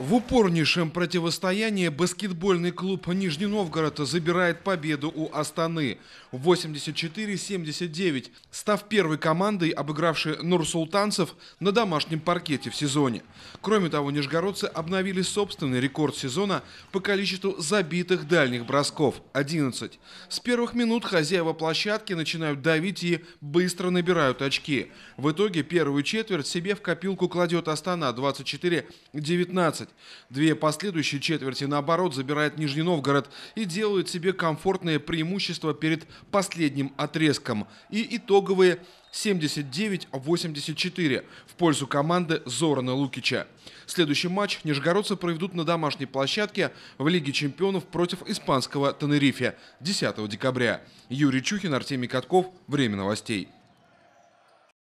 В упорнейшем противостоянии баскетбольный клуб Нижний Новгород забирает победу у Астаны 84-79, став первой командой, обыгравшей нур-султанцев на домашнем паркете в сезоне. Кроме того, нижегородцы обновили собственный рекорд сезона по количеству забитых дальних бросков – 11. С первых минут хозяева площадки начинают давить и быстро набирают очки. В итоге первую четверть себе в копилку кладет Астана 24-19. Две последующие четверти, наоборот, забирает Нижний Новгород и делает себе комфортное преимущество перед последним отрезком. И итоговые 79-84 в пользу команды Зорана Лукича. Следующий матч нижегородцы проведут на домашней площадке в Лиге чемпионов против испанского Тенерифе 10 декабря. Юрий Чухин, Артемий Катков. Время новостей.